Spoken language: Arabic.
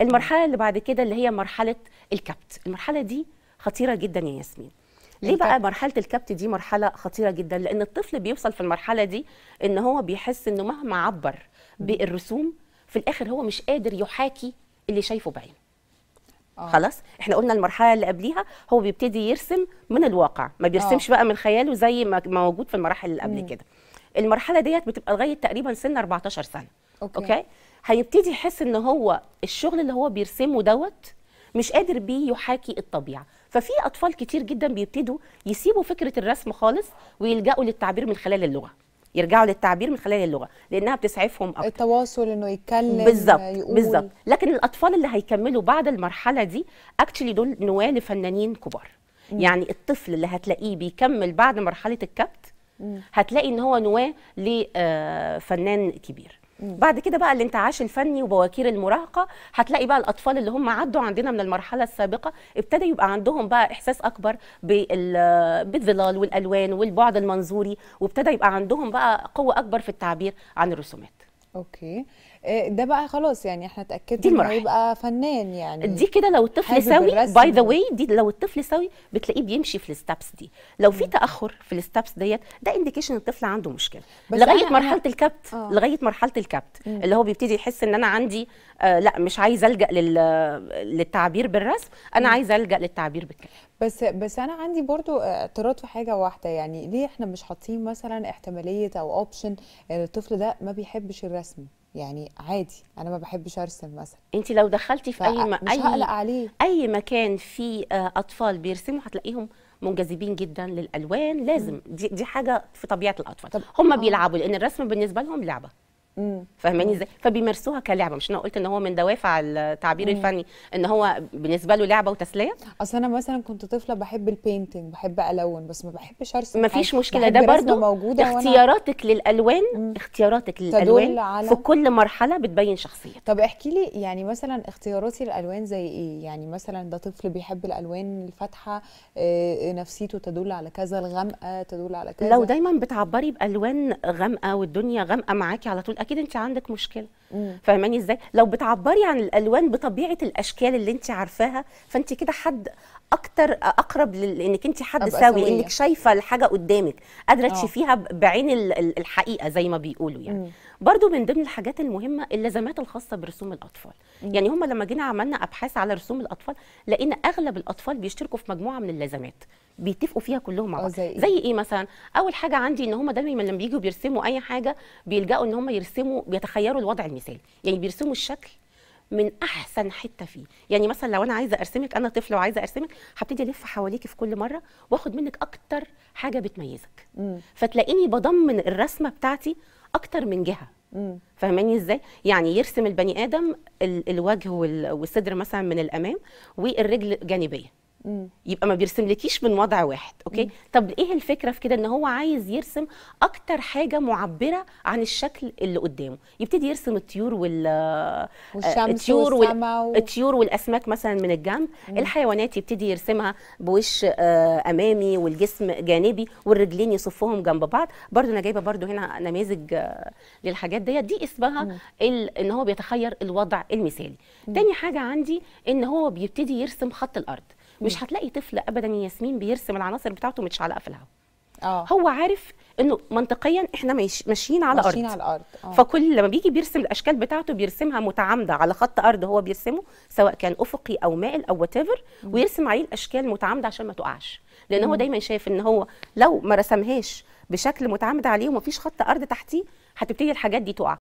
المرحله اللي بعد كده اللي هي مرحله الكبت المرحله دي خطيره جدا يا ياسمين ليه بقى طيب؟ مرحله الكبت دي مرحله خطيره جدا لان الطفل بيوصل في المرحله دي ان هو بيحس انه مهما عبر بالرسوم في الاخر هو مش قادر يحاكي اللي شايفه بعينه آه. خلاص احنا قلنا المرحله اللي قبليها هو بيبتدي يرسم من الواقع ما آه. بيرسمش آه. بقى من خياله زي ما موجود في المراحل اللي قبل كده المرحله ديت بتبقى لغايه تقريبا سن 14 سنه اوكي, أوكي؟ هيبتدي يحس ان هو الشغل اللي هو بيرسمه دوت مش قادر بيه يحاكي الطبيعه ففي اطفال كتير جدا بيبتدوا يسيبوا فكره الرسم خالص ويلجأوا للتعبير من خلال اللغه يرجعوا للتعبير من خلال اللغه لانها بتسعفهم اكتر التواصل انه يتكلم بالظبط بالظبط لكن الاطفال اللي هيكملوا بعد المرحله دي اكشلي دول نواه لفنانين كبار م. يعني الطفل اللي هتلاقيه بيكمل بعد مرحله الكبت م. هتلاقي ان هو نواه آه، لفنان كبير بعد كده بقى الانتعاش الفني وبواكير المراهقه هتلاقي بقى الاطفال اللي هم عدوا عندنا من المرحله السابقه ابتدى يبقى عندهم بقى احساس اكبر بالظلال والالوان والبعد المنظوري وابتدى يبقى عندهم بقى قوه اكبر في التعبير عن الرسومات اوكي آه، ده بقى خلاص يعني احنا اتاكدنا انه هيبقى فنان يعني دي كده لو الطفل سوي باي ذا واي دي لو الطفل سوي بتلاقيه بيمشي في الستابس دي لو في تاخر في الستابس ديت ده انديكيشن الطفل عنده مشكله لغايه مرحله الكبت آه. لغايه مرحله الكبت مم. اللي هو بيبتدي يحس ان انا عندي آه لا مش عايز الجا لل... للتعبير بالرسم انا عايز الجا للتعبير بالكلام بس بس انا عندي برضو آه، اعتراض في حاجه واحده يعني ليه احنا مش حاطين مثلا احتماليه او اوبشن الطفل ده ما بيحبش الرسم يعني عادي انا ما بحبش ارسم مثلا انت لو دخلتي في اي م... مش اي عليه. اي مكان فيه آه، اطفال بيرسموا هتلاقيهم منجذبين جدا للالوان لازم دي, دي حاجه في طبيعه الاطفال طب هم آه. بيلعبوا لان الرسم بالنسبه لهم لعبه فاهماني ازاي فبيمارسوها كلعبه مش انا قلت ان هو من دوافع التعبير مم. الفني ان هو بالنسبه له لعبه وتسليه اصل انا مثلا كنت طفله بحب البينتنج بحب الون بس ما بحبش ارسم مفيش مشكله ده برضو موجودة اختياراتك وأنا... للالوان مم. اختياراتك للالوان على... في كل مرحله بتبين شخصيتك طب احكي لي يعني مثلا اختياراتي للالوان زي ايه يعني مثلا ده طفل بيحب الالوان الفاتحه آه، نفسيته تدل على كذا الغامقه تدل على كذا لو دايما بتعبري بالوان غامقه والدنيا غامقه معاكي على طول اكيد انت عندك مشكله فاهماني ازاي لو بتعبري عن الالوان بطبيعه الاشكال اللي انت عارفاها فانت كده حد اكتر اقرب لانك انت حد سوي انك شايفه الحاجه قدامك قادره آه. تشوفيها بعين الحقيقه زي ما بيقولوا يعني برضو من ضمن الحاجات المهمه اللزمات الخاصه برسوم الاطفال مم. يعني هم لما جينا عملنا ابحاث على رسوم الاطفال لقينا اغلب الاطفال بيشتركوا في مجموعه من اللزمات بيتفقوا فيها كلهم مع آه، بعض زي, إيه؟ زي ايه مثلا اول حاجه عندي ان هم دايما لما بييجوا بيرسموا اي حاجه بيلجأوا ان هم يرسموا بيتخيلوا الوضع المثالي يعني بيرسموا الشكل من احسن حته فيه يعني مثلا لو انا عايزه ارسمك انا طفله وعايزه ارسمك هبتدي الف حواليكي في كل مره واخد منك اكتر حاجه بتميزك مم. فتلاقيني بضمن الرسمه بتاعتي اكتر من جهه فاهماني ازاي يعني يرسم البني ادم الوجه والصدر مثلا من الامام والرجل جانبيه يبقى ما بيرسملكيش من وضع واحد اوكي مم. طب ايه الفكره في كده ان هو عايز يرسم اكتر حاجه معبره عن الشكل اللي قدامه يبتدي يرسم الطيور وال آه، والشمس الطيور وال... و... الطيور والاسماك مثلا من الجنب مم. الحيوانات يبتدي يرسمها بوش آه، امامي والجسم جانبي والرجلين يصفهم جنب بعض برده انا جايبه برده هنا نماذج آه، للحاجات ديت دي اسمها ال... ان هو بيتخير الوضع المثالي مم. تاني حاجه عندي ان هو بيبتدي يرسم خط الارض مش هتلاقي طفل ابدا يا ياسمين بيرسم العناصر بتاعته متشعلقه آه. في الهواء أوه. هو عارف انه منطقيا احنا ماشيين على ماشيين على الارض أوه. فكل لما بيجي بيرسم الاشكال بتاعته بيرسمها متعامده على خط ارض هو بيرسمه سواء كان افقي او مائل او وات ويرسم عليه الاشكال متعامده عشان ما تقعش لان هو دايما شايف ان هو لو ما رسمهاش بشكل متعامد عليه ومفيش خط ارض تحتيه هتبتدي الحاجات دي تقع